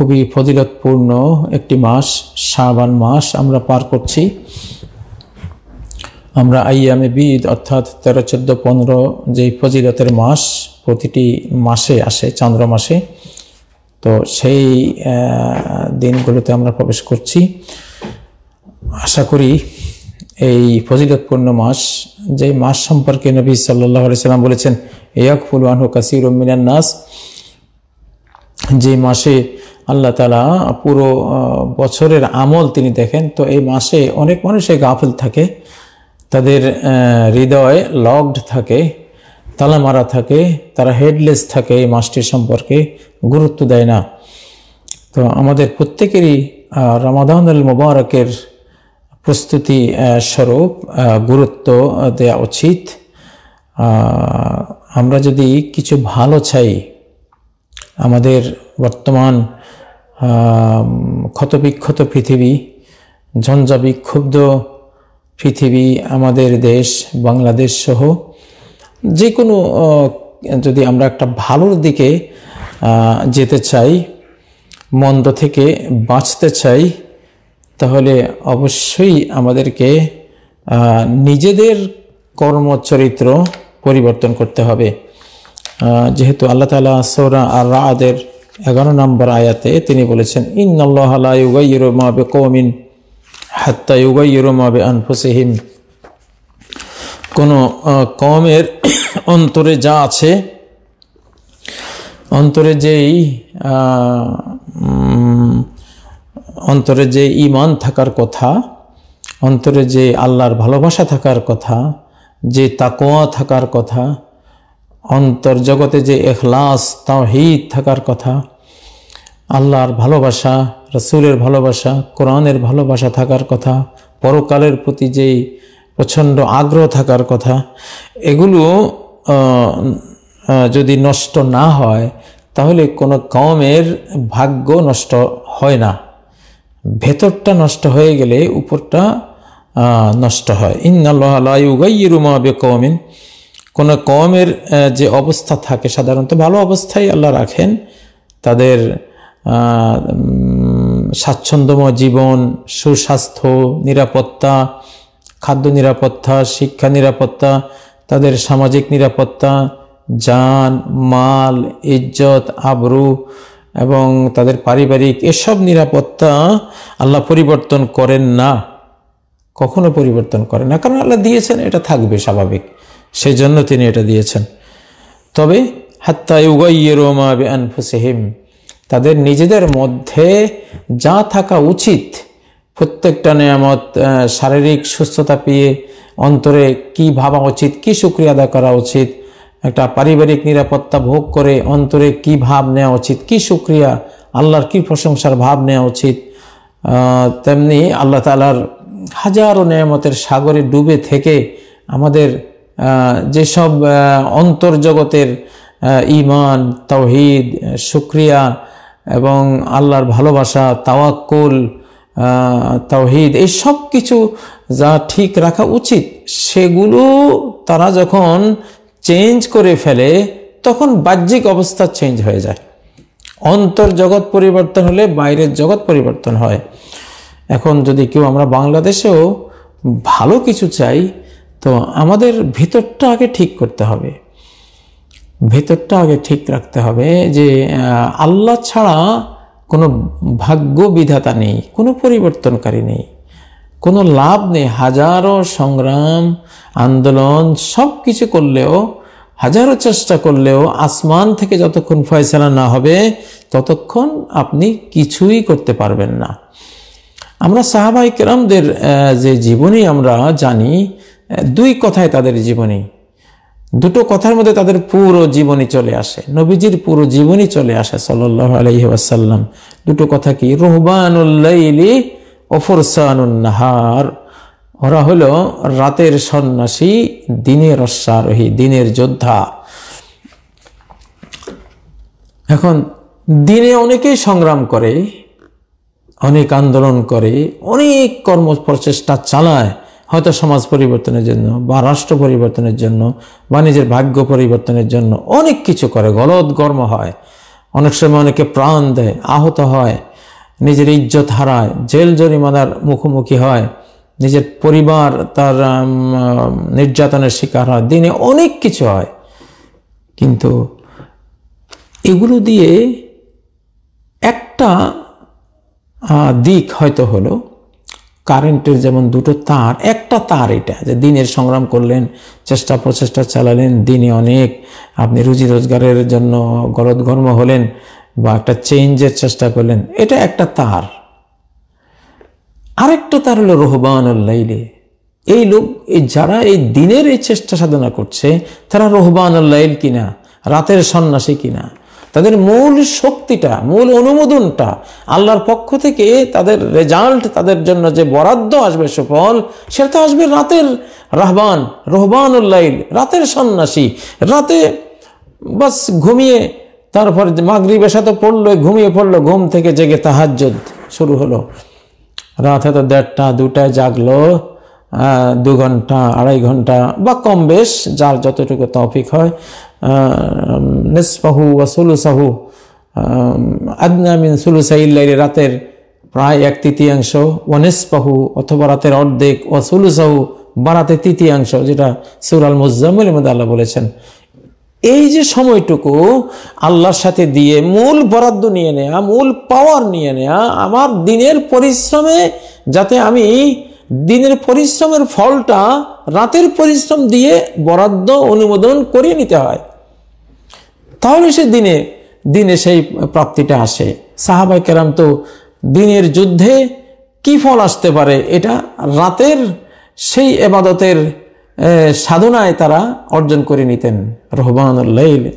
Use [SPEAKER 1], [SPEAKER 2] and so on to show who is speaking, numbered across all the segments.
[SPEAKER 1] খুবই ফজিলতপূর্ণ একটি মাস শাবান মাস আমরা পার করছি আমরা আইয়ামে বিদ অর্থাৎ তেরো চোদ্দো পনেরো যেই ফজিলতের মাস প্রতিটি মাসে আসে চন্দ্র মাসে তো সেই দিনগুলোতে আমরা প্রবেশ করছি আশা করি এই ফজিলতপূর্ণ মাস যে মাস সম্পর্কে নবী সাল্লাহ সাল্লাম বলেছেন ইয়াকফুল আনহু কাসির মিনান নাস যে মাসে আল্লাহ তালা পুরো বছরের আমল তিনি দেখেন তো এই মাসে অনেক মানুষে গাফিল থাকে তাদের হৃদয় লকড থাকে তালা মারা থাকে তারা হেডলেস থাকে এই মাসটির সম্পর্কে গুরুত্ব দেয় না তো আমাদের প্রত্যেকেরই রমাদানুল মুবারকের প্রস্তুতি স্বরূপ গুরুত্ব দেওয়া উচিত আমরা যদি কিছু ভালো চাই আমাদের বর্তমান ক্ষতবিক্ষত পৃথিবী ঝঞ্ঝা বিক্ষুব্ধ পৃথিবী আমাদের দেশ বাংলাদেশ সহ যে কোনো যদি আমরা একটা ভালোর দিকে যেতে চাই মন্দ থেকে বাঁচতে চাই তাহলে অবশ্যই আমাদেরকে নিজেদের কর্মচরিত্র পরিবর্তন করতে হবে যেহেতু আল্লাহ তালা সৌরা আর রাদের এগারো নম্বর আয়াতে তিনি বলেছেন ইন মা কৌমিন হাত্তা ইউগাইয়ুরো আনফুসিহিম কোনো কমের অন্তরে যা আছে অন্তরে যেই অন্তরে যে ইমান থাকার কথা অন্তরে যে আল্লাহর ভালোবাসা থাকার কথা যে তাকোয়া থাকার কথা অন্তর্জগতে যে এখলাস তাওহিদ থাকার কথা আল্লাহর ভালোবাসা রসুলের ভালোবাসা কোরআনের ভালোবাসা থাকার কথা পরকালের প্রতি যেই প্রচণ্ড আগ্রহ থাকার কথা এগুলো যদি নষ্ট না হয় তাহলে কোনো কমের ভাগ্য নষ্ট হয় না ভেতরটা নষ্ট হয়ে গেলে উপরটা নষ্ট হয় ইন্নাল্লাহুগাইমা বে কমিন কোনো কমের যে অবস্থা থাকে সাধারণত ভালো অবস্থায় আল্লাহ রাখেন তাদের স্বাচ্ছন্দ্যময় জীবন সুস্বাস্থ্য নিরাপত্তা খাদ্য নিরাপত্তা শিক্ষা নিরাপত্তা তাদের সামাজিক নিরাপত্তা যান মাল ইজ্জত আবরু এবং তাদের পারিবারিক এসব নিরাপত্তা আল্লাহ পরিবর্তন করেন না কখনো পরিবর্তন করেন না কারণ আল্লাহ দিয়েছেন এটা থাকবে স্বাভাবিক সেই জন্য তিনি এটা দিয়েছেন তবে হাত্তায় উগাইয়ের ওমা বে আনফুসেহিম তাদের নিজেদের মধ্যে যা থাকা উচিত প্রত্যেকটা নিয়ামত শারীরিক সুস্থতা পেয়ে অন্তরে কি ভাবা উচিত কি সুক্রিয়া আদায় করা উচিত একটা পারিবারিক নিরাপত্তা ভোগ করে অন্তরে কি ভাব নেওয়া উচিত কি সুক্রিয়া আল্লাহর কি প্রশংসার ভাব নেওয়া উচিত তেমনি আল্লাহ তালার হাজারো নিয়ামতের সাগরে ডুবে থেকে আমাদের যেসব অন্তর্জগতের ইমান তৌহিদ সুক্রিয়া এবং আল্লাহর ভালোবাসা তাওয়াক্কুল তাওহিদ এই সব কিছু যা ঠিক রাখা উচিত সেগুলো তারা যখন চেঞ্জ করে ফেলে তখন বাহ্যিক অবস্থা চেঞ্জ হয়ে যায় অন্তর জগৎ পরিবর্তন হলে বাইরের জগৎ পরিবর্তন হয় এখন যদি কেউ আমরা বাংলাদেশেও ভালো কিছু চাই তো আমাদের ভিতরটা আগে ঠিক করতে হবে ভেতরটা আগে ঠিক রাখতে হবে যে আল্লাহ ছাড়া কোনো ভাগ্য বিধাতা নেই কোনো পরিবর্তনকারী নেই কোনো লাভ নেই হাজারো সংগ্রাম আন্দোলন সব কিছু করলেও হাজারো চেষ্টা করলেও আসমান থেকে যতক্ষণ ফয়সলা না হবে ততক্ষণ আপনি কিছুই করতে পারবেন না আমরা সাহাবাহিকেরামদের কেরামদের যে জীবনী আমরা জানি দুই কথায় তাদের জীবনী দুটো কথার মধ্যে তাদের পুরো জীবনী চলে আসে নবীজির পুরো জীবনী চলে আসে সাল্লাহ আলহি দুটো কথা কি রোহবানুল্লাইলি ওফরসানুন্নাহার ওরা হলো রাতের সন্ন্যাসী দিনের অশ্বারোহী দিনের যোদ্ধা এখন দিনে অনেকেই সংগ্রাম করে অনেক আন্দোলন করে অনেক কর্ম প্রচেষ্টা চালায় হয়তো সমাজ পরিবর্তনের জন্য বা রাষ্ট্র পরিবর্তনের জন্য বা নিজের ভাগ্য পরিবর্তনের জন্য অনেক কিছু করে গলত গর্ম হয় অনেক সময় অনেকে প্রাণ দেয় আহত হয় নিজের ইজ্জত হারায় জেল জরিমানার মুখোমুখি হয় নিজের পরিবার তার নির্যাতনের শিকার হয় দিনে অনেক কিছু হয় কিন্তু এগুলো দিয়ে একটা দিক হয়তো হলো কারেন্টের যেমন দুটো তার একটা তার এটা যে দিনের সংগ্রাম করলেন চেষ্টা প্রচেষ্টা চালালেন দিনে অনেক আপনি রুজি রোজগারের জন্য ঘর্ম হলেন বা একটা চেঞ্জের চেষ্টা করলেন এটা একটা তার আরেকটা তার হলো রহবান লাইলে এই লোক যারা এই দিনের এই চেষ্টা সাধনা করছে তারা রহবান লাইল কিনা রাতের সন্ন্যাসী কিনা তাদের মূল শক্তিটা মূল অনুমোদনটা আল্লাহর পক্ষ থেকে তাদের রেজাল্ট তাদের জন্য যে বরাদ্দ আসবে সুফল সেটা তো আসবে রাতের রাহবান উল্লাইল রাতের সন্ন্যাসী রাতে বাস ঘুমিয়ে তারপর বেশা তো পড়লো ঘুমিয়ে পড়লো ঘুম থেকে জেগে তাহাজ শুরু হলো রাত তো দেড়টা দুটায় জাগলো দু ঘন্টা আড়াই ঘন্টা বা কম বেশ যার যতটুকু তফিক হয় নিসপাহু বা সুলুসাহু আদনামিন সুলুসাইল্লাইল রাতের প্রায় এক তৃতীয়াংশ ও নিসপাহু অথবা রাতের অর্ধেক ও সুলুসাহু বা তৃতীয়াংশ যেটা সুরাল মুজাম্মিলের মধ্যে আল্লাহ বলেছেন এই যে সময়টুকু আল্লাহর সাথে দিয়ে মূল বরাদ্দ নিয়ে নেয়া মূল পাওয়ার নিয়ে নেয়া আমার দিনের পরিশ্রমে যাতে আমি দিনের পরিশ্রমের ফলটা রাতের পরিশ্রম দিয়ে বরাদ্দ অনুমোদন করিয়ে নিতে হয় তাহলে সে দিনে দিনে সেই প্রাপ্তিটা আসে সাহাবাই কেরাম তো দিনের যুদ্ধে কি ফল আসতে পারে এটা রাতের সেই এবাদতের সাধনায় তারা অর্জন করে নিতেন রহমান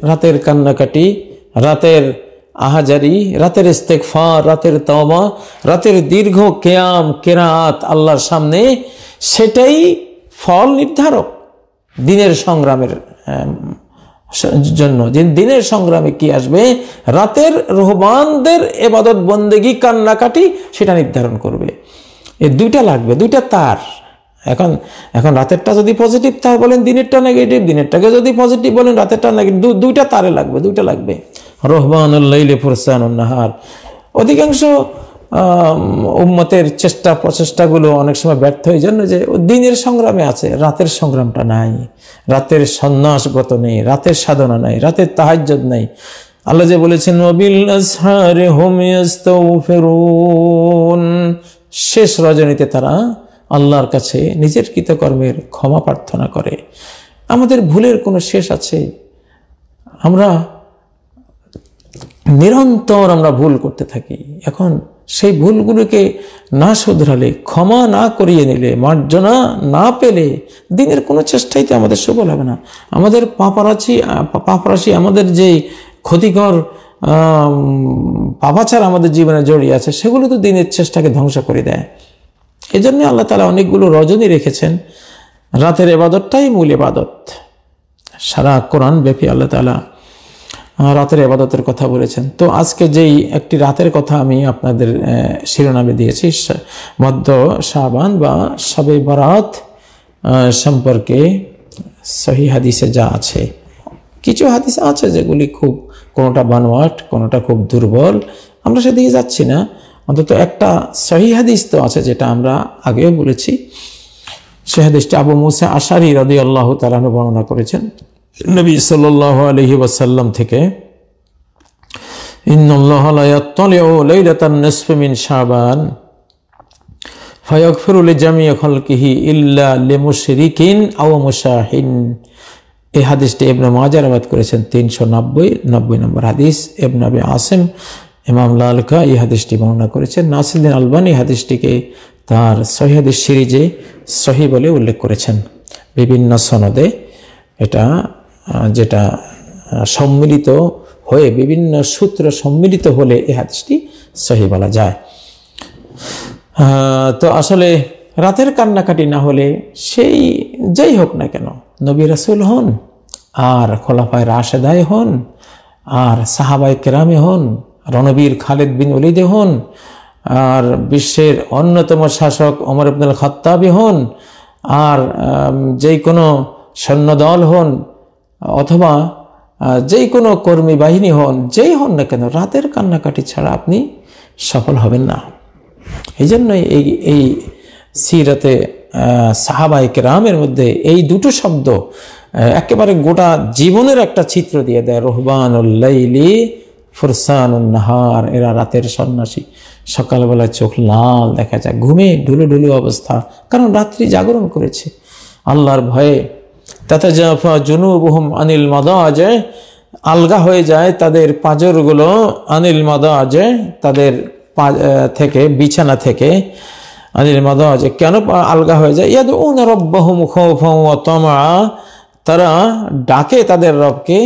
[SPEAKER 1] রাতের কান্নাকাটি রাতের আহাজারি রাতের ইস্তেকফার রাতের তবা রাতের দীর্ঘ কেয়াম কেরাত আল্লাহর সামনে সেটাই ফল নির্ধারক দিনের সংগ্রামের জন্য যে দিনের সংগ্রামে কি আসবে রাতের রহমানদের এবাদত বন্দেগি কান্নাকাটি সেটা নির্ধারণ করবে এ দুইটা লাগবে দুইটা তার এখন এখন রাতেরটা যদি পজিটিভ তার বলেন দিনেরটা নেগেটিভ দিনেরটাকে যদি পজিটিভ বলেন রাতেরটা নেগেটিভ দুইটা তারে লাগবে দুইটা লাগবে রহমানুল্লাইলে ফুরসানুন্নাহার অধিকাংশ উম্মতের চেষ্টা প্রচেষ্টাগুলো অনেক সময় ব্যর্থ হয়ে জন্য যে দিনের সংগ্রামে আছে রাতের সংগ্রামটা নাই রাতের সন্ন্যাসগত নেই রাতের সাধনা নাই রাতের তাহাজ্জত নাই আল্লাহ যে বলেছেন শেষ রজনীতে তারা আল্লাহর কাছে নিজের কৃতকর্মের ক্ষমা প্রার্থনা করে আমাদের ভুলের কোনো শেষ আছে আমরা নিরন্তর আমরা ভুল করতে থাকি এখন সেই ভুলগুলোকে না শুধরালে ক্ষমা না করিয়ে নিলে মার্জনা না পেলে দিনের কোনো চেষ্টাই তো আমাদের সফল হবে না আমাদের পাপারাচি পাপারাশি আমাদের যে ক্ষতিকর পাপাচার আমাদের জীবনে জড়িয়ে আছে সেগুলো তো দিনের চেষ্টাকে ধ্বংস করে দেয় এই জন্য আল্লাহ তালা অনেকগুলো রজনী রেখেছেন রাতের এবাদতটাই মূল এবাদত সারা কোরআন ব্যাপী আল্লাহ তালা রাতের এবাদতের কথা বলেছেন তো আজকে যেই একটি রাতের কথা আমি আপনাদের শিরোনামে দিয়েছি মধ্য শাহবান বা সাবে বরাত সম্পর্কে সহি হাদিসে যা আছে কিছু হাদিস আছে যেগুলি খুব কোনোটা বানোয়াট কোনোটা খুব দুর্বল আমরা সেদিকে যাচ্ছি না অন্তত একটা সহি হাদিস তো আছে যেটা আমরা আগেও বলেছি সে হাদিসটা আবু মুসা আশারি রদি আল্লাহ তালাহ বর্ণনা করেছেন নবী সাল্লাহ আলহি ওয়াসাল্লাম থেকে ইন্দুল্লাহমিন জামি ইল্লা এই হাদিসটি আবাদ করেছেন তিনশো নব্বই নব্বই নম্বর হাদিস এই বর্ণনা করেছেন নাসিদ্দিন আলবানি হাদিসটিকে তার সহিদের সিরিজে সহি বলে উল্লেখ করেছেন বিভিন্ন সনদে এটা যেটা সম্মিলিত হয়ে বিভিন্ন সূত্র সম্মিলিত হলে এ হাদিসটি সহি বলা যায় তো আসলে রাতের কান্নাকাটি না হলে সেই যাই হোক না কেন নবী রাসুল হন আর খোলাফায় রাশেদায় হন আর সাহাবাই কেরামে হন রণবীর খালেদ বিন অলিদে হন আর বিশ্বের অন্যতম শাসক অমর আব্দুল খত্তাবি হন আর যেই কোনো সৈন্যদল হন অথবা যেই কোনো কর্মী বাহিনী হন যেই হন না কেন রাতের কান্নাকাটি ছাড়া আপনি সফল হবেন না এই জন্যই এই এই সিরাতে সাহাবাই রামের মধ্যে এই দুটো শব্দ একেবারে গোটা জীবনের একটা চিত্র দিয়ে দেয় রোহবানুল্লাইলি ফুরসানুন্নাহার এরা রাতের সন্ন্যাসী সকালবেলায় চোখ লাল দেখা যায় ঘুমে ঢুলু ঢুলু অবস্থা কারণ রাত্রি জাগরণ করেছে আল্লাহর ভয়ে তাতে জাফা জুনুবহুম আনিল আজে আলগা হয়ে যায় তাদের পাঁজরগুলো আনিল আজে তাদের থেকে বিছানা থেকে আনিল আজে কেন আলগা হয়ে যায় ইয়াদ উন রব্বাহুম খৌফম তারা ডাকে তাদের রবকে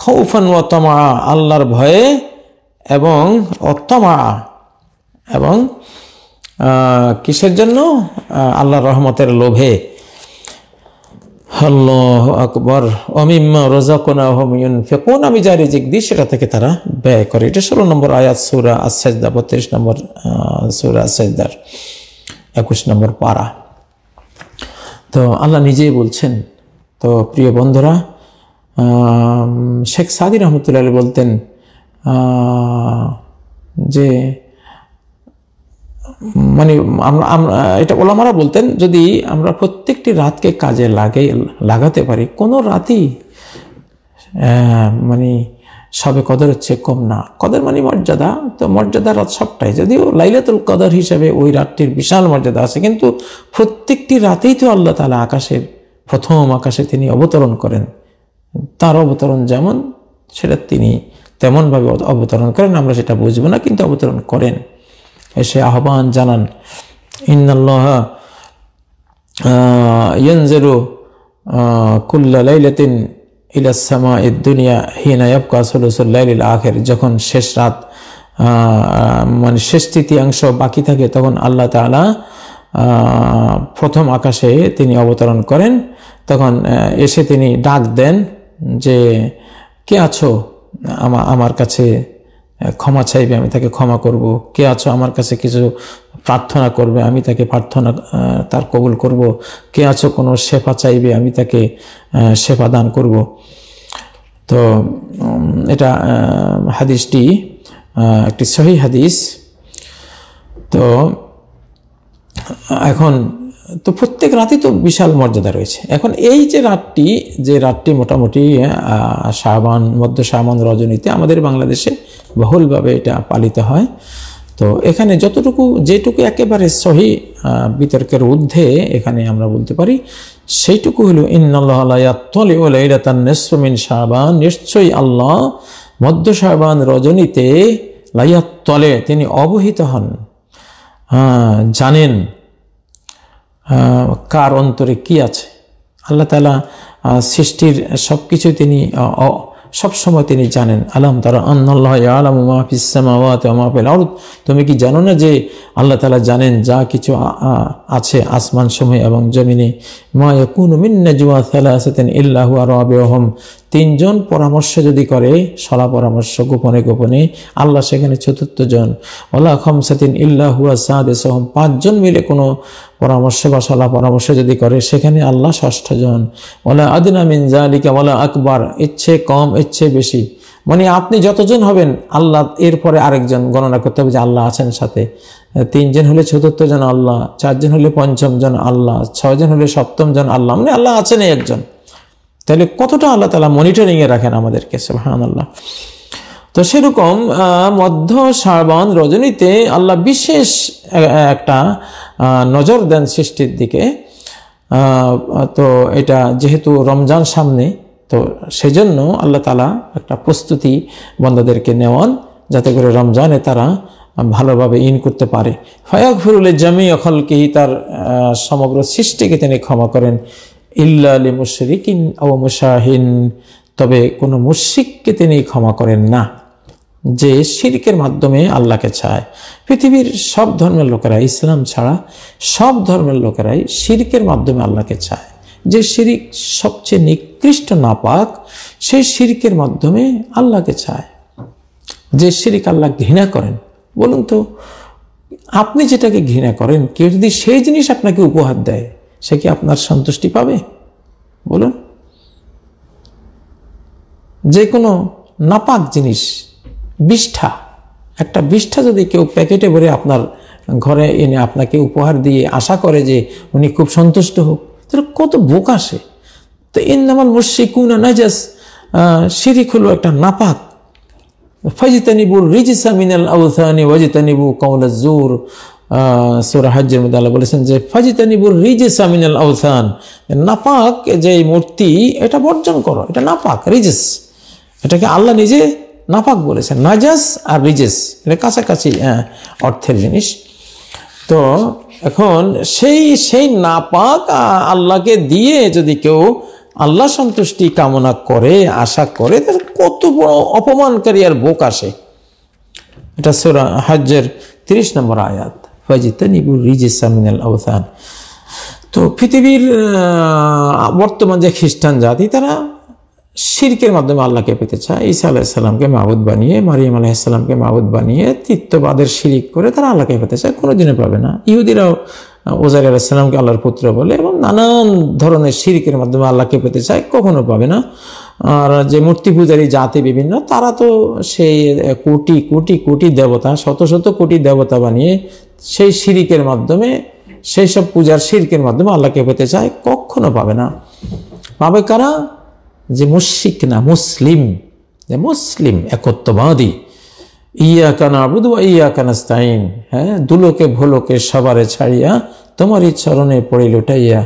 [SPEAKER 1] খৌফন ও তমা আল্লাহর ভয়ে এবং অত্তমা এবং কিসের জন্য আল্লাহ রহমতের লোভে আল্লাহ আকবর অমিম্মা রোজাকোনা হমিউন ফেকুন আমি যা রিজিক দিই সেটা থেকে তারা ব্যয় করে এটা ষোলো নম্বর আয়াত সুরা আসাইদা বত্রিশ নম্বর সুরা আসাইদার একুশ নম্বর পাড়া তো আল্লাহ নিজেই বলছেন তো প্রিয় বন্ধুরা শেখ সাদির রহমতুল্লাহ বলতেন যে মানে আমরা এটা ওলামারা বলতেন যদি আমরা প্রত্যেকটি রাতকে কাজে লাগে লাগাতে পারি কোনো রাতই মানে সবে কদর হচ্ছে কম না কদর মানে মর্যাদা তো মর্যাদা রাত সবটাই যদিও লাইলাতুল কদর হিসেবে ওই রাতটির বিশাল মর্যাদা আছে কিন্তু প্রত্যেকটি রাতেই তো আল্লাহ তালা আকাশের প্রথম আকাশে তিনি অবতরণ করেন তার অবতরণ যেমন সেটা তিনি তেমনভাবে অবতরণ করেন আমরা সেটা বুঝবো না কিন্তু অবতরণ করেন এসে আহ্বান জানান ইন্নাল্লাহ ইয়ানজেরু কুল্লা লাইলাতিন ইলাসামা ইদ দুনিয়া হিনায়বকা ইয়াবকা সুলুসুল্লাইল আখের যখন শেষ রাত মানে শেষ তৃতীয়াংশ বাকি থাকে তখন আল্লাহ তালা প্রথম আকাশে তিনি অবতরণ করেন তখন এসে তিনি ডাক দেন যে কে আছো আমার কাছে ক্ষমা চাইবে আমি তাকে ক্ষমা করব। কে আছো আমার কাছে কিছু প্রার্থনা করবে আমি তাকে প্রার্থনা তার কবুল করব। কে আছো কোনো সেফা চাইবে আমি তাকে সেফা দান করব। তো এটা হাদিসটি একটি সহি হাদিস তো এখন তো প্রত্যেক রাতে তো বিশাল মর্যাদা রয়েছে এখন এই যে রাতটি যে রাতটি মোটামুটি শাহবান মধ্য শাহবান রজনীতে আমাদের বাংলাদেশে বহুলভাবে এটা পালিত হয় তো এখানে যতটুকু যেটুকু একেবারে সহি বিতর্কের ঊর্ধ্বে এখানে আমরা বলতে পারি সেইটুকু হল ইন্নআল্লাহমিন শাহবান নিশ্চয়ই আল্লাহ মধ্য শাহবান রজনীতে লাইয়াত্তলে তিনি অবহিত হন জানেন কার অন্তরে কি আছে আল্লাহ তালা সৃষ্টির সব কিছু তিনি সবসময় তিনি জানেন আলাম তারা আন্নাল্লাহ আলাম মাহফিসামাওয়াতেমাফেল আউদ তুমি কি জানো না যে আল্লাহ তালা জানেন যা কিছু আছে আসমান সময় এবং জমিনে মা ইয়াকুন মিন্না জুয়া সালাসাতেন ইল্লাহু আর রবেহম তিনজন পরামর্শ যদি করে সলা পরামর্শ গোপনে গোপনে আল্লাহ সেখানে চতুর্থ জন ওলা খমসাতিন ইল্লাহুয়া সাদ এসহম পাঁচজন মিলে কোনো পরামর্শ বা সলা পরামর্শ যদি করে সেখানে আল্লাহ ষষ্ঠজন জন ওলা আদিনা মিনজালিকা ওলা আকবর ইচ্ছে কম ইচ্ছে বেশি মানে আপনি যতজন হবেন আল্লাহ এরপরে আরেকজন গণনা করতে হবে যে আল্লাহ আছেন সাথে তিনজন হলে চতুর্থ জন আল্লাহ চারজন হলে পঞ্চম জন আল্লাহ ছয়জন হলে সপ্তম জন আল্লাহ মানে আল্লাহ আছেন একজন তাহলে কতটা আল্লাহ তালা মনিটরিংয়ে রাখেন আমাদেরকে সুহান আল্লাহ তো সেরকম মধ্য শ্রাবণ রজনীতে আল্লাহ বিশেষ একটা নজর দেন সৃষ্টির দিকে তো এটা যেহেতু রমজান সামনে তো সেজন্য আল্লাহ তালা একটা প্রস্তুতি বন্ধদেরকে নেওয়ান যাতে করে রমজানে তারা ভালোভাবে ইন করতে পারে ফয়াক ফিরুলের জমি অখলকেই তার সমগ্র সৃষ্টিকে তিনি ক্ষমা করেন ইল্লা আলী মুশরিকিন ও মুশাহিন তবে কোনো মুশ্রিককে তিনি ক্ষমা করেন না যে শিরকের মাধ্যমে আল্লাহকে চায় পৃথিবীর সব ধর্মের লোকেরা ইসলাম ছাড়া সব ধর্মের লোকেরাই শিরকের মাধ্যমে আল্লাহকে চায় যে শিরিক সবচেয়ে নিকৃষ্ট নাপাক সেই শিরকের মাধ্যমে আল্লাহকে চায় যে শিরিক আল্লাহ ঘৃণা করেন বলুন তো আপনি যেটাকে ঘৃণা করেন কেউ যদি সেই জিনিস আপনাকে উপহার দেয় সে কি আপনার সন্তুষ্টি পাবে বলুন যে কোনো নাপাক জিনিস বিষ্ঠা একটা বিষ্ঠা যদি কেউ প্যাকেটে ভরে আপনার ঘরে এনে আপনাকে উপহার দিয়ে আশা করে যে উনি খুব সন্তুষ্ট হোক তাহলে কত বোকা সে তো ইন্দামাল মুশিকুনা নাজাস সিরিক হলো একটা নাপাক ফাজিতানিবুর রিজিসা মিনাল আউথানি ওয়াজিতানিবু কমলা জোর সোরাহাজ্যের মধ্যে আল্লাহ বলেছেন যে ফাজিতানিবুর রিজেস সামিনাল আউসান নাপাক যে মূর্তি এটা বর্জন করো এটা নাপাক রিজেস এটাকে আল্লাহ নিজে নাপাক বলেছেন নাজাস আর রিজেস এটা কাছাকাছি হ্যাঁ, অর্থের জিনিস তো এখন সেই সেই নাপাক আল্লাহকে দিয়ে যদি কেউ আল্লাহ সন্তুষ্টি কামনা করে আশা করে তার কত বড় অপমানকারী আর বোক আসে এটা সোরা হাজ্যের তিরিশ নম্বর আয়াত ফাজিতানিবুর রিজিসামিনাল আওথান তো পৃথিবীর বর্তমান যে খ্রিস্টান জাতি তারা শিরকের মাধ্যমে আল্লাহকে পেতে চায় ঈসা আলাইসাল্লামকে মাহবুদ বানিয়ে মারিয়াম আলাইসাল্লামকে মাহবুদ বানিয়ে তিত্ববাদের শিরিক করে তারা আল্লাহকে পেতে চায় কোনোদিনও পাবে না ইহুদিরাও ওজাইর আলাইসাল্লামকে আল্লাহর পুত্র বলে এবং নানান ধরনের শিরিকের মাধ্যমে আল্লাহকে পেতে চায় কখনো পাবে না আর যে মূর্তি পূজারী জাতি বিভিন্ন তারা তো সেই কোটি কোটি কোটি দেবতা শত শত কোটি দেবতা বানিয়ে সেই শিরিকের মাধ্যমে সেই সব পূজার সিরকের মাধ্যমে আল্লাহকে পেতে চায় কখনো পাবে না পাবে কারা যে মুশিক না মুসলিম যে মুসলিম একত্ববাদী ইয়া কানা আবুদ ইয়া কানাস্তাইন হ্যাঁ দুলোকে ভোলোকে সবারে ছাড়িয়া তোমারই চরণে পড়ে লুটাইয়া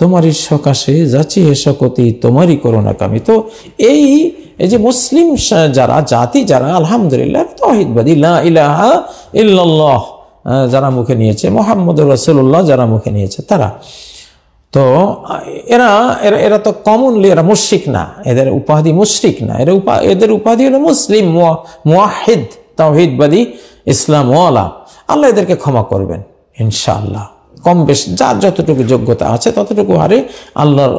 [SPEAKER 1] তোমারই সকাশে যাচি হে সকতি তোমারই কামি তো এই এই যে মুসলিম যারা জাতি যারা আলহামদুলিল্লাহ তহিদবাদী লা ইলাহা ইল্লাল্লাহ যারা মুখে নিয়েছে মোহাম্মদ রসুল্লাহ যারা মুখে নিয়েছে তারা তো এরা এরা এরা তো কমনলি এরা মুশ্রিক না এদের উপাধি মুশ্রিক না এরা উপা এদের উপাধি হলো মুসলিম মুয়াহিদ তাওহিদবাদী ইসলাম ওয়ালা আল্লাহ এদেরকে ক্ষমা করবেন ইনশাআল্লাহ কম বেশ যার যতটুকু যোগ্যতা আছে ততটুকু হারে আল্লাহর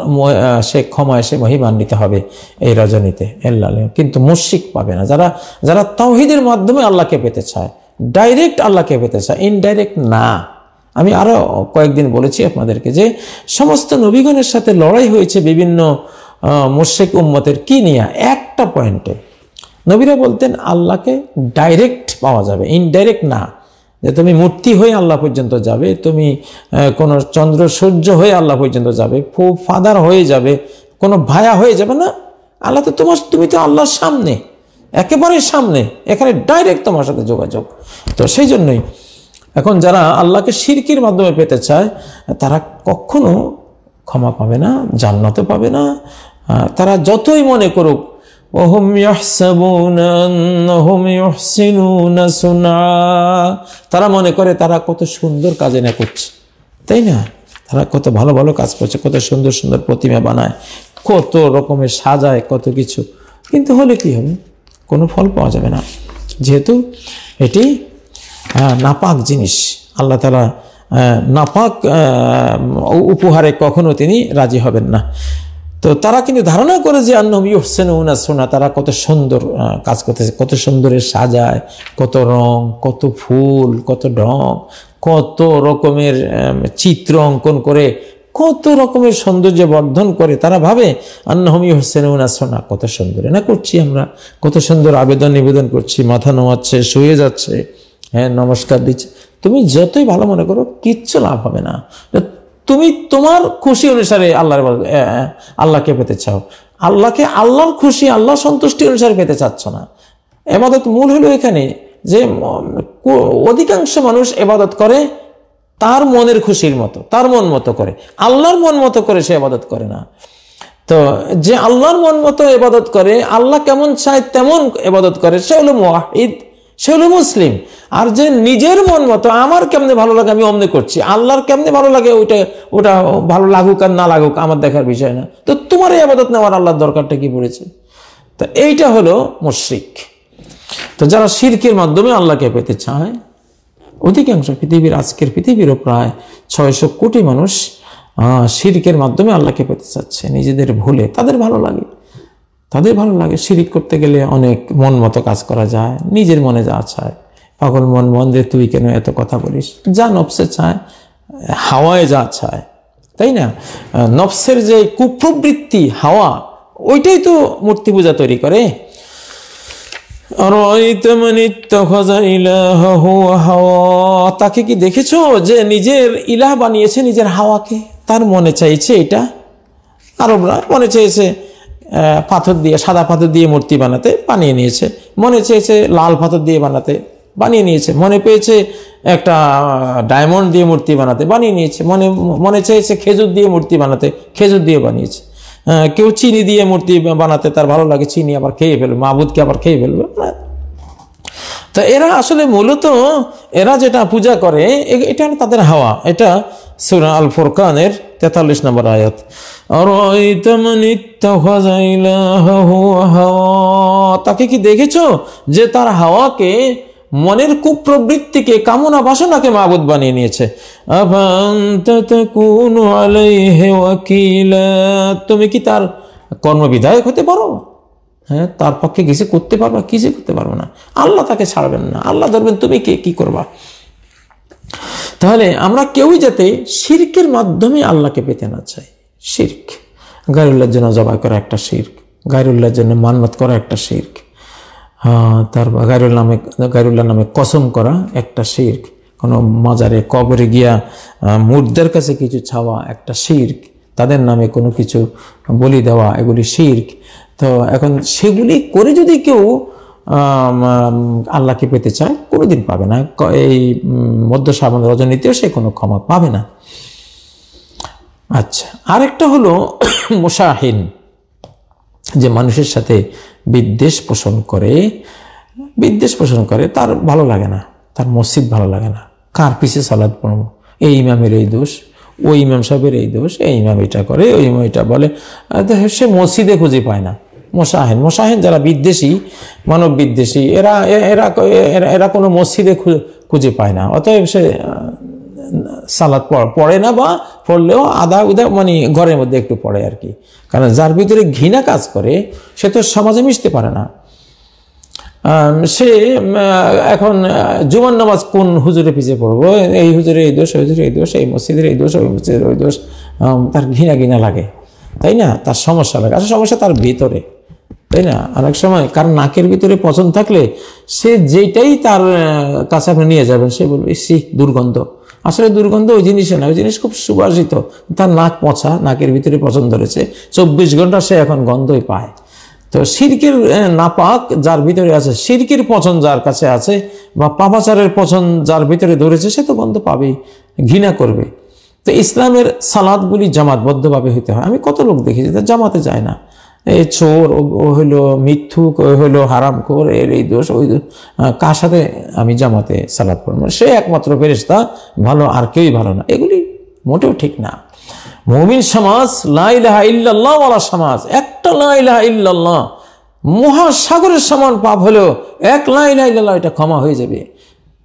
[SPEAKER 1] সে ক্ষমা এসে মহিমান্বিত হবে এই রজনীতে এল্লা কিন্তু মুশ্রিক পাবে না যারা যারা তাওহিদের মাধ্যমে আল্লাহকে পেতে চায় ডাইরেক্ট আল্লাহকে পেতে চায় ইনডাইরেক্ট না আমি আরও কয়েকদিন বলেছি আপনাদেরকে যে সমস্ত নবীগণের সাথে লড়াই হয়েছে বিভিন্ন মোর্শেক উম্মতের কি নিয়ে একটা পয়েন্টে নবীরা বলতেন আল্লাহকে ডাইরেক্ট পাওয়া যাবে ইনডাইরেক্ট না যে তুমি মূর্তি হয়ে আল্লাহ পর্যন্ত যাবে তুমি কোনো চন্দ্র সূর্য হয়ে আল্লাহ পর্যন্ত যাবে ফাদার হয়ে যাবে কোনো ভায়া হয়ে যাবে না আল্লাহ তো তোমার তুমি তো আল্লাহর সামনে একেবারে সামনে এখানে ডাইরেক্ট তোমার সাথে যোগাযোগ তো সেই জন্যই এখন যারা আল্লাহকে সিরকির মাধ্যমে পেতে চায় তারা কখনো ক্ষমা পাবে না জান্নাতে পাবে না তারা যতই মনে করুক তারা মনে করে তারা কত সুন্দর কাজে না করছে তাই না তারা কত ভালো ভালো কাজ করছে কত সুন্দর সুন্দর প্রতিমা বানায় কত রকমের সাজায় কত কিছু কিন্তু হলে কি হবে কোনো ফল পাওয়া যাবে না যেহেতু এটি নাপাক জিনিস আল্লাহ তালা নাপাক উপহারে কখনো তিনি রাজি হবেন না তো তারা কিন্তু ধারণা করে যে আন্নবী হোসেন উনা সোনা তারা কত সুন্দর কাজ করতেছে কত সুন্দরে সাজায় কত রং কত ফুল কত ঢং কত রকমের চিত্র অঙ্কন করে কত রকমের সৌন্দর্য বর্ধন করে তারা ভাবে আন্নহমি হোসেন সোনা কত সুন্দর না করছি আমরা কত সুন্দর আবেদন নিবেদন করছি মাথা নোয়াচ্ছে শুয়ে যাচ্ছে হ্যাঁ নমস্কার দিচ্ছে তুমি যতই ভালো মনে করো কিচ্ছু লাভ হবে না তুমি তোমার খুশি অনুসারে আল্লাহর আল্লাহকে পেতে চাও আল্লাহকে আল্লাহর খুশি আল্লাহ সন্তুষ্টি অনুসারে পেতে চাচ্ছ না এবাদত মূল হলো এখানে যে অধিকাংশ মানুষ এবাদত করে তার মনের খুশির মতো তার মন মতো করে আল্লাহর মন মতো করে সে আবাদত করে না তো যে আল্লাহর মন মতো এবাদত করে আল্লাহ কেমন চায় তেমন এবাদত করে সে হলো মোয়াহিদ সে হলো মুসলিম আর যে নিজের মন মতো আমার কেমনে ভালো লাগে আমি অমনে করছি আল্লাহর কেমনে ভালো লাগে ওইটা ওটা ভালো লাগুক আর না লাগুক আমার দেখার বিষয় না তো তোমার এই আবাদত নেওয়ার আল্লাহর দরকারটা কি পড়েছে তো এইটা হলো মুশ্রিক তো যারা সিরকের মাধ্যমে আল্লাহকে পেতে চায় অধিকাংশ পৃথিবীর আজকের পৃথিবীরও প্রায় ছয়শো কোটি মানুষ শিরিকের মাধ্যমে আল্লাহকে পেতে চাচ্ছে নিজেদের ভুলে তাদের ভালো লাগে তাদের ভালো লাগে শিরিক করতে গেলে অনেক মন মতো কাজ করা যায় নিজের মনে যা চায় পাগল মন মন দিয়ে তুই কেন এত কথা বলিস যা নফসে চায় হাওয়ায় যা চায় তাই না নফসের যে কুপ্রবৃত্তি হাওয়া ওইটাই তো মূর্তি পূজা তৈরি করে أرأيت من তাকে কি দেখেছো যে নিজের ইলাহ বানিয়েছে নিজের হাওয়াকে তার মনে চাইছে এটা আরবরা মনে চেয়েছে পাথর দিয়ে সাদা পাথর দিয়ে মূর্তি বানাতে বানিয়ে নিয়েছে মনে চেয়েছে লাল পাথর দিয়ে বানাতে বানিয়ে নিয়েছে মনে পেয়েছে একটা ডায়মন্ড দিয়ে মূর্তি বানাতে বানিয়ে নিয়েছে মনে মনে চেয়েছে খেজুর দিয়ে মূর্তি বানাতে খেজুর দিয়ে বানিয়েছে হ্যাঁ, কেউ চিনি দিয়ে মূর্তি বানাতে তার ভালো লাগে চিনি আবার খেয়ে ফেলবে মাহবুদকে আবার খেয়ে ফেলবে তো এরা আসলে মূলত এরা যেটা পূজা করে এটা তাদের হাওয়া এটা সুরা আল ফোরকানের তেতাল্লিশ নম্বর আয়াত তাকে কি দেখেছ যে তার হাওয়াকে মনের কুপ্রবৃত্তিকে কামনা বাসনাকে মাবুদ বানিয়ে নিয়েছে তুমি কি তার কর্মবিধায়ক হতে পারো হ্যাঁ তার পক্ষে কিছু করতে পারবা কিছু করতে পারবো না আল্লাহ তাকে ছাড়বেন না আল্লাহ ধরবেন তুমি কে কি করবা তাহলে আমরা কেউই যাতে শির্কের মাধ্যমে আল্লাহকে পেতে না চাই শির্ক গায়রুল্লাহর জন্য জবাই করা একটা শির্ক গায়রুল্লাহর জন্য মানমত করা একটা শির্ক তার গাইরুল নামে গাইরুল্লাহ নামে কসম করা একটা শির্ক কোনো মাজারে কবরে গিয়া মুর্দার কাছে কিছু ছাওয়া একটা শির্ক তাদের নামে কোনো কিছু বলি দেওয়া এগুলি শির্ক তো এখন সেগুলি করে যদি কেউ আল্লাহকে পেতে চায় কোনোদিন পাবে না এই মধ্য শ্রাবণ রজনীতিও সে কোনো ক্ষমা পাবে না আচ্ছা আরেকটা হলো মোশাহিন যে মানুষের সাথে বিদ্বেষ পোষণ করে বিদ্বেষ পোষণ করে তার ভালো লাগে না তার মসজিদ ভালো লাগে না কার পিছে সালাদ পড়ব এই ইমামের এই দোষ ওই ইমাম সাহেবের এই দোষ এই ইমাম এটা করে ওই ইমাম এটা বলে সে মসজিদে খুঁজে পায় না মোশাহেন মোশাহেন যারা বিদ্বেষী মানব বিদ্বেষী এরা এরা এরা কোনো মসজিদে খুঁজে পায় না অতএব সে সালাদ পড়ে না বা পড়লেও আদা উদা মানে ঘরের মধ্যে একটু পড়ে আর কি কারণ যার ভিতরে ঘৃণা কাজ করে সে তো সমাজে মিশতে পারে না সে এখন জুমান নামাজ কোন হুজুরে পিছিয়ে পড়বো এই হুজুরে এই দোষ ওই হুজুরে এই দোষ এই মসজিদের এই দোষ ওই মসজিদের ওই দোষ তার ঘৃণা ঘৃণা লাগে তাই না তার সমস্যা লাগে আসলে সমস্যা তার ভিতরে তাই না অনেক সময় কার নাকের ভিতরে পছন্দ থাকলে সে যেটাই তার কাছে আপনি নিয়ে যাবেন সে বলবে সি দুর্গন্ধ আসলে দুর্গন্ধ ওই জিনিসে না ওই জিনিস খুব সুবাসিত তার নাক পচা নাকের ভিতরে পছন্দ রয়েছে চব্বিশ ঘন্টা সে এখন গন্ধই পায় তো সিরকের নাপাক যার ভিতরে আছে সিরকির পছন্দ যার কাছে আছে বা পাপাচারের পছন্দ যার ভিতরে ধরেছে সে তো গন্ধ পাবেই ঘৃণা করবে তো ইসলামের সালাদগুলি জামাতবদ্ধভাবে হতে হয় আমি কত লোক দেখেছি জামাতে যায় না এই চোর ও হলো মিথ্যুক ও হারাম কোর এর এই দোষ ওই কার সাথে আমি জামাতে সালাদ করবো সে একমাত্র ফেরিস্তা ভালো আর কেউই ভালো না এগুলি মোটেও ঠিক না মমিন সমাজ লাইলাহা ইল্লাল্লাহ ওয়ালা সমাজ একটা লাইলাহা ইল্লাল্লাহ মহাসাগরের সমান পাপ হলেও এক লাইলাহা ইল্লাল্লাহ এটা ক্ষমা হয়ে যাবে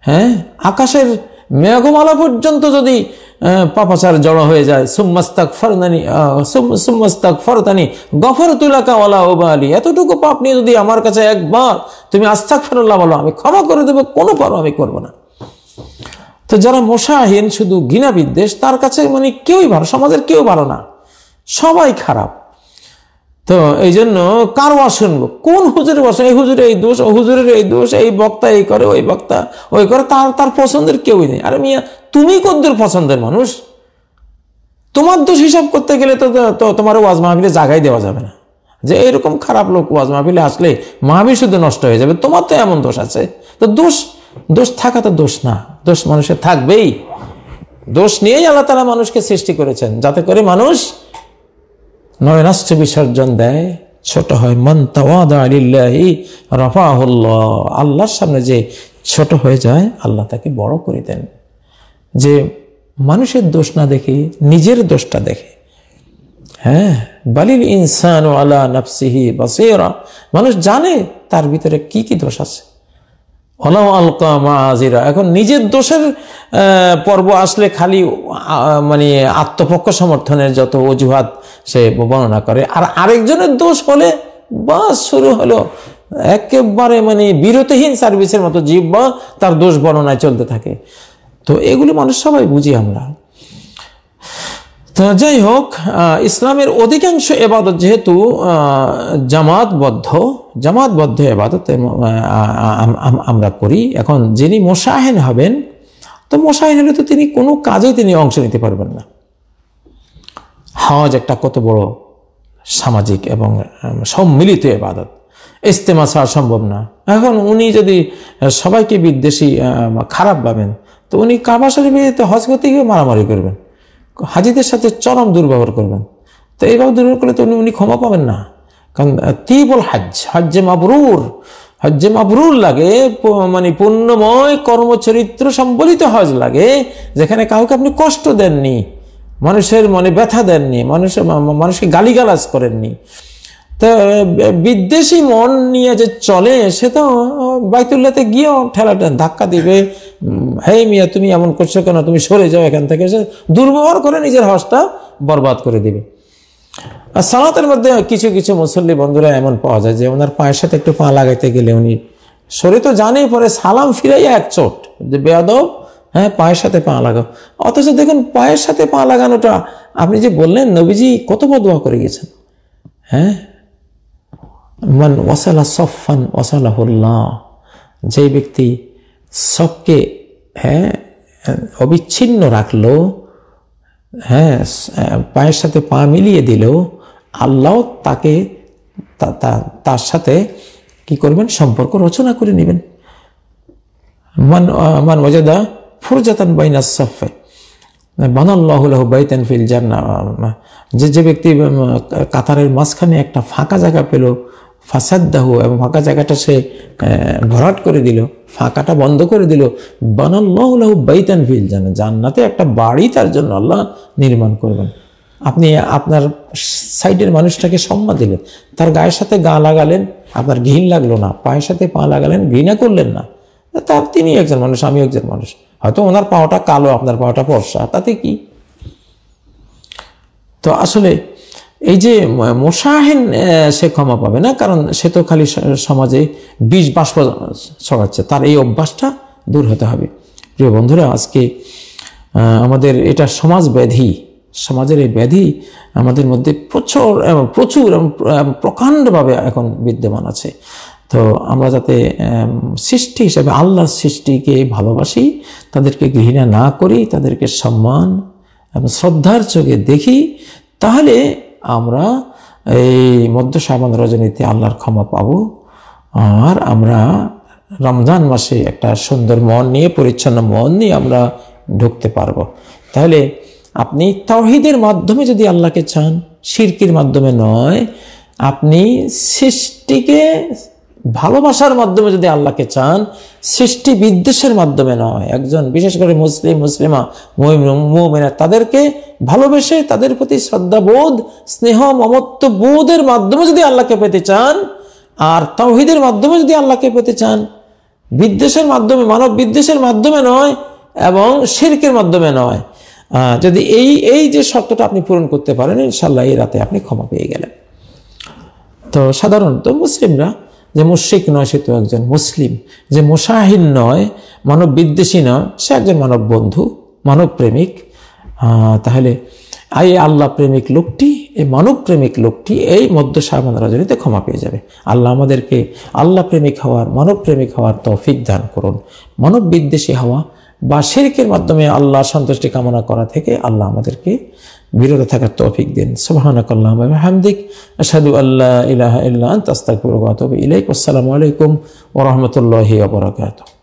[SPEAKER 1] হ্যাঁ আকাশের মেঘমালা পর্যন্ত যদি পাপাচার জড়ো হয়ে যায় সুম্মাস্তাক ফরদানি সুম্মাস্তাক ফরতানি গফর তুলাকা ওলা ওবালি এতটুকু পাপ নিয়ে যদি আমার কাছে একবার তুমি আস্তাক ফেরাল্লাহ বলো আমি ক্ষমা করে দেবো কোনো পারো আমি করবো না তো যারা মশাহীন শুধু ঘৃণা বিদ্বেষ তার কাছে মানে কেউই ভালো সমাজের কেউ ভালো না সবাই খারাপ তো এই জন্য কার ওয়াজ শুনবো কোন হুজুরের ওয়াজ এই হুজুরের এই দোষ ও হুজুরের এই দোষ এই বক্তা এই করে ওই বক্তা ওই করে তার তার পছন্দের কেউই নেই আরে মিয়া তুমি কদ্দুর পছন্দের মানুষ তোমার দোষ হিসাব করতে গেলে তো তোমার ওয়াজ মাহফিলে জাগাই দেওয়া যাবে না যে এরকম খারাপ লোক ওয়াজ মাহফিলে আসলে মাহফিল শুধু নষ্ট হয়ে যাবে তোমার তো এমন দোষ আছে তো দোষ দোষ থাকা তো দোষ না দোষ মানুষের থাকবেই দোষ নিয়েই আল্লাহ তারা মানুষকে সৃষ্টি করেছেন যাতে করে মানুষ নয়নাস্ত্র বিসর্জন দেয় ছোট হয় মন তাওয়াদি রফাহুল্লাহ আল্লাহর সামনে যে ছোট হয়ে যায় আল্লাহ তাকে বড় করে দেন যে মানুষের দোষ না দেখে নিজের দোষটা দেখে হ্যাঁ বালিল ইনসান আল্লাহ নাফসিহি বাসেরা মানুষ জানে তার ভিতরে কি কি দোষ আছে অলাও আলকা এখন নিজের দোষের পর্ব আসলে খালি মানে আত্মপক্ষ সমর্থনের যত অজুহাত সে বর্ণনা করে আর আরেকজনের দোষ হলে বা শুরু হলো একেবারে মানে বিরতিহীন সার্ভিসের মতো জীব বা তার দোষ বর্ণনায় চলতে থাকে তো এগুলি মানুষ সবাই বুঝি আমরা তো যাই হোক ইসলামের অধিকাংশ এবাদত যেহেতু জামাতবদ্ধ জামাতবদ্ধ এবাদত আমরা করি এখন যিনি মোশাহেন হবেন তো মোশাহেন হলে তো তিনি কোনো কাজে তিনি অংশ নিতে পারবেন না হজ একটা কত বড় সামাজিক এবং সম্মিলিত এবাদত ইস্তেমা ছাড়া সম্ভব না এখন উনি যদি সবাইকে বিদ্বেষী খারাপ ভাবেন তো উনি কাবাসের বিয়েতে হজ করতে গিয়ে মারামারি করবেন হাজিদের সাথে চরম দুর্ব্যবহার করবেন তো এইভাবে দুর্ব্যবহার করলে তো উনি ক্ষমা পাবেন না কারণ তিবল হাজ হজ্জে মাবরুর হজ্জে মাবরুর লাগে মানে পূর্ণময় কর্মচরিত্র সম্বলিত হজ লাগে যেখানে কাউকে আপনি কষ্ট দেননি মানুষের মনে ব্যথা দেননি মানুষের মানুষকে গালিগালাজ করেননি বিদ্বেষী মন নিয়ে যে চলে সে তো বাইতুল্লাতে গিয়েও ঠেলাটা ধাক্কা দিবে হে মিয়া তুমি এমন করছো কেন তুমি সরে যাও এখান থেকে সে দুর্ব্যবহার করে নিজের হসটা বরবাদ করে দিবে আর সালাতের মধ্যে কিছু কিছু মুসল্লি বন্ধুরা এমন পাওয়া যায় যে ওনার পায়ের সাথে একটু পা লাগাইতে গেলে উনি সরে তো জানেই পরে সালাম ফিরাইয়া এক চোট যে বেয়াদব হ্যাঁ পায়ের সাথে পা লাগাও অথচ দেখুন পায়ের সাথে পা লাগানোটা আপনি যে বললেন নবীজি কত বদুয়া করে গেছেন হ্যাঁ মান ওয়াসালা সফান ওয়াসালাহুল্লাহ যে ব্যক্তি সবকে হ্যাঁ অবিচ্ছিন্ন রাখলো হ্যাঁ পায়ের সাথে পা মিলিয়ে দিল আল্লাহ তাকে তার সাথে কি করবেন সম্পর্ক রচনা করে নেবেন মান মান ওয়াজাদা ফুরজাতান বাইনা সফে বানাল্লাহুল্লাহ বাইতেন ফিল না যে যে ব্যক্তি কাতারের মাঝখানে একটা ফাঁকা জায়গা পেল ফাসাদ্দাহ এবং ফাঁকা জায়গাটা সে ভরাট করে দিল ফাঁকাটা বন্ধ করে দিল বানাল্লাহ বাইতান ফিল জানা জান্নাতে একটা বাড়ি তার জন্য আল্লাহ নির্মাণ করবেন আপনি আপনার সাইডের মানুষটাকে সম্মান দিলেন তার গায়ের সাথে গা লাগালেন আপনার ঘিন লাগলো না পায়ের সাথে পা লাগালেন ঘৃণা করলেন না তার তিনি একজন মানুষ আমি একজন মানুষ হয়তো ওনার পাওয়াটা কালো আপনার পাওয়াটা ফর্সা তাতে কি তো আসলে এই যে মোশাহিন সে ক্ষমা পাবে না কারণ সে তো খালি সমাজে বিষ বাষ্প ছড়াচ্ছে তার এই অভ্যাসটা দূর হতে হবে প্রিয় বন্ধুরা আজকে আমাদের এটা সমাজ ব্যাধি সমাজের এই ব্যাধি আমাদের মধ্যে প্রচুর প্রচুর প্রকাণ্ডভাবে এখন বিদ্যমান আছে তো আমরা যাতে সৃষ্টি হিসাবে আল্লাহর সৃষ্টিকে ভালোবাসি তাদেরকে ঘৃণা না করি তাদেরকে সম্মান এবং শ্রদ্ধার চোখে দেখি তাহলে আমরা এই মধ্য সাবান রজনীতে আল্লাহর ক্ষমা পাবো আর আমরা রমজান মাসে একটা সুন্দর মন নিয়ে পরিচ্ছন্ন মন নিয়ে আমরা ঢুকতে পারবো তাহলে আপনি তহিদের মাধ্যমে যদি আল্লাহকে চান শিরকির মাধ্যমে নয় আপনি সৃষ্টিকে ভালোবাসার মাধ্যমে যদি আল্লাহকে চান সৃষ্টি বিদ্বেষের মাধ্যমে নয় একজন বিশেষ করে মুসলিম মুসলিমা মোমেনা তাদেরকে ভালোবেসে তাদের প্রতি শ্রদ্ধাবোধ স্নেহ মমত্ব বোধের মাধ্যমে যদি আল্লাহকে পেতে চান আর তৌহিদের মাধ্যমে যদি আল্লাহকে পেতে চান বিদ্বেষের মাধ্যমে মানব বিদ্বেষের মাধ্যমে নয় এবং শিল্পের মাধ্যমে নয় যদি এই এই যে শর্তটা আপনি পূরণ করতে পারেন ইনশাল্লাহ এই রাতে আপনি ক্ষমা পেয়ে গেলেন তো সাধারণত মুসলিমরা যে মুশ্রিক নয় সে তো একজন মুসলিম যে মুসাহিন নয় মানব বিদ্বেষী নয় সে একজন মানব বন্ধু মানব প্রেমিক তাহলে আই আল্লাহ প্রেমিক লোকটি এই মানব প্রেমিক লোকটি এই মধ্য সারমান রজনীতে ক্ষমা পেয়ে যাবে আল্লাহ আমাদেরকে আল্লাহ প্রেমিক হওয়ার মানব প্রেমিক হওয়ার তৌফিক দান করুন মানব বিদ্বেষী হওয়া বা শেরিকের মাধ্যমে আল্লাহ সন্তুষ্টি কামনা করা থেকে আল্লাহ আমাদেরকে বিরত থাকার তৌফিক দিন সুবাহানাক আল্লাহ হামদিক আসাদু আল্লাহ ইলাহা ইল্লা আস্তাকুর ইলাইক আসসালামু আলাইকুম ও রহমতুল্লাহি আবরাকাতুহ